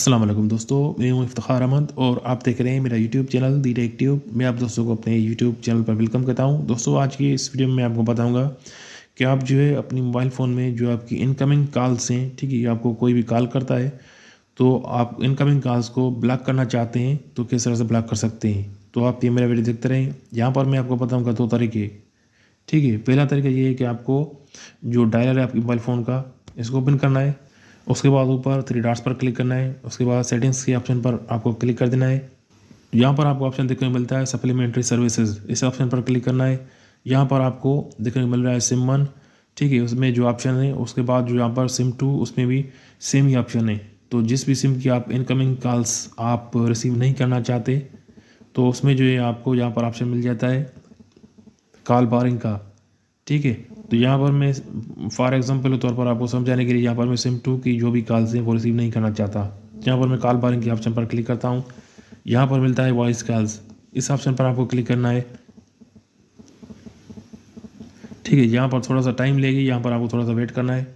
असलम दोस्तों मैं हूं इफ्तार अहमद और आप देख रहे हैं मेरा YouTube channel the tech tube मैं आप दोस्तों को अपने यूट्यूब चैनल पर वेलकम करता हूं दोस्तों आज की इस वीडियो में आपको बताऊंगा कि आप जो है अपनी मोबाइल फ़ोन में जो आपकी इनकमिंग कॉल्स हैं ठीक है आपको कोई भी कॉल करता है तो आप इनकमिंग कॉल्स को ब्लॉक करना चाहते हैं तो किस तरह से ब्लॉक कर सकते हैं तो आप ये मेरा वीडियो देखते रहें यहाँ पर मैं आपको बताऊँगा दो तरीके ठीक है पहला तरीका ये है कि आपको जो डायलर है आपके मोबाइल फ़ोन का इसको ओपन करना है उसके बाद ऊपर थ्री डॉट्स पर क्लिक करना है उसके बाद सेटिंग्स के ऑप्शन पर आपको क्लिक कर देना है यहाँ पर आपको ऑप्शन देखने को मिलता है सप्लीमेंट्री सर्विसेज इस ऑप्शन पर क्लिक करना है यहाँ पर आपको देखने को मिल रहा है सिम वन ठीक है उसमें जो ऑप्शन है उसके बाद जो यहाँ पर सिम टू उसमें भी सेम ही ऑप्शन है तो जिस भी सिम की आप इनकमिंग कॉल्स आप रिसीव नहीं करना चाहते तो उसमें जो है आपको यहाँ पर ऑप्शन मिल जाता है कॉल बारिंग का ठीक है तो यहाँ पर मैं फॉर एग्ज़ाम्पल के तौर पर आपको समझाने के लिए यहाँ पर मैं सिम टू की जो भी कॉल्स हैं वो रिसीव नहीं करना चाहता यहाँ पर मैं कॉल बारिंग के ऑप्शन पर क्लिक करता हूँ यहाँ पर मिलता है वॉइस कॉल्स इस ऑप्शन पर आपको क्लिक करना है ठीक है यहाँ पर थोड़ा सा टाइम लेगी यहाँ पर आपको थोड़ा सा वेट करना है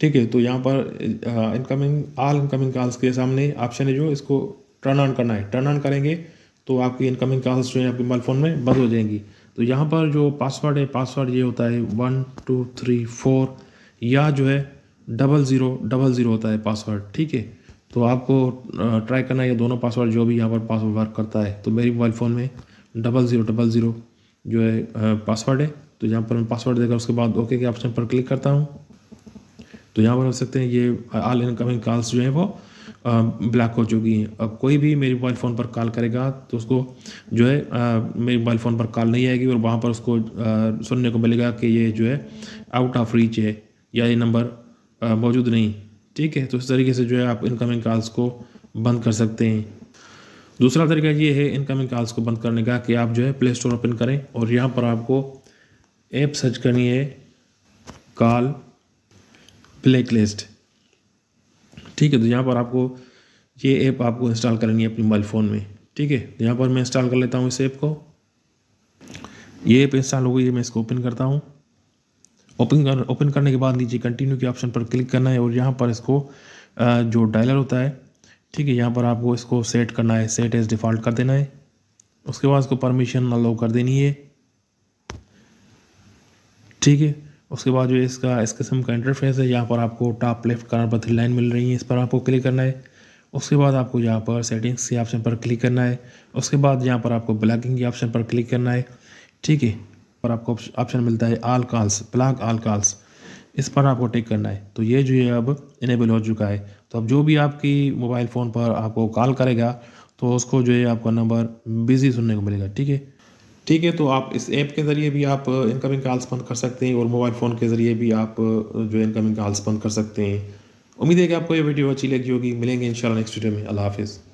ठीक है तो यहाँ पर इनकमिंग ऑल इनकमिंग कॉल्स के सामने ऑप्शन है जो इसको टर्न ऑन करना है टर्न ऑन करेंगे तो आपकी इनकमिंग कॉल्स जो है आपके मोबाइल फ़ोन में बंद हो जाएंगी तो यहाँ पर जो पासवर्ड है पासवर्ड ये होता है वन टू थ्री फोर या जो है डबल ज़ीरो डबल ज़ीरो होता है पासवर्ड ठीक है तो आपको ट्राई करना है ये दोनों पासवर्ड जो भी यहाँ पर पासवर्ड वर्क करता है तो मेरी मोबाइल फ़ोन में डबल ज़ीरो डबल ज़ीरो जो है पासवर्ड है तो यहाँ पर मैं पासवर्ड देकर उसके बाद ओके के ऑप्शन पर क्लिक करता हूँ तो यहाँ पर हो सकते हैं ये ऑल इनकमिंग कॉल्स जो है वो ब्लॉक हो चुकी हैं अब कोई भी मेरे मोबाइल फ़ोन पर कॉल करेगा तो उसको जो है मेरे मोबाइल फ़ोन पर कॉल नहीं आएगी और वहाँ पर उसको सुनने को मिलेगा कि ये जो है आउट ऑफ रीच है या ये नंबर मौजूद नहीं ठीक है तो इस तरीके से जो है आप इनकमिंग कॉल्स को बंद कर सकते हैं दूसरा तरीका ये है इनकमिंग कॉल्स को बंद करने का कि आप जो है प्ले स्टोर ओपन करें और यहाँ पर आपको ऐप सर्च करनी है कॉल ब्लैक लिस्ट ठीक है तो यहाँ पर आपको ये ऐप आपको इंस्टॉल करनी है अपने मोबाइल फ़ोन में ठीक है यहाँ पर मैं इंस्टॉल कर लेता हूँ इस ऐप को ये ऐप इंस्टॉल हो गई है मैं इसको ओपन करता हूँ ओपन कर ओपन करने के बाद नीचे कंटिन्यू के ऑप्शन पर क्लिक करना है और यहाँ पर इसको जो डायलर होता है ठीक है यहाँ पर आपको इसको सेट करना है सेट एज डिफ़ॉल्ट कर देना है उसके बाद इसको परमिशन अलाउ कर देनी है ठीक है उसके बाद जो इसका इस किस्म का इंटरफेस है यहाँ पर आपको टॉप लेफ्ट कॉर्नर पर थ्री लाइन मिल रही है इस पर आपको क्लिक करना है उसके बाद आपको यहाँ पर सेटिंग्स के ऑप्शन पर क्लिक करना है उसके बाद यहाँ पर आपको ब्लॉगिंग के ऑप्शन पर क्लिक करना है ठीक है पर आपको ऑप्शन मिलता है all calls block all calls इस पर आपको टिक करना है तो ये जो है अब इनेबल हो चुका है तो अब जो भी आपकी मोबाइल फ़ोन पर आपको कॉल करेगा तो उसको जो है आपका नंबर बिज़ी सुनने को मिलेगा ठीक है ठीक है तो आप इस ऐप के ज़रिए भी आप इनकमिंग uh, कॉल्स बंद कर सकते हैं और मोबाइल फ़ोन के ज़रिए भी आप uh, जो इनकमिंग कॉल्स बंद कर सकते हैं उम्मीद है कि आपको ये वीडियो अच्छी लगी होगी मिलेंगे इंशाल्लाह नेक्स्ट वीडियो में अल्लाह हाफिज़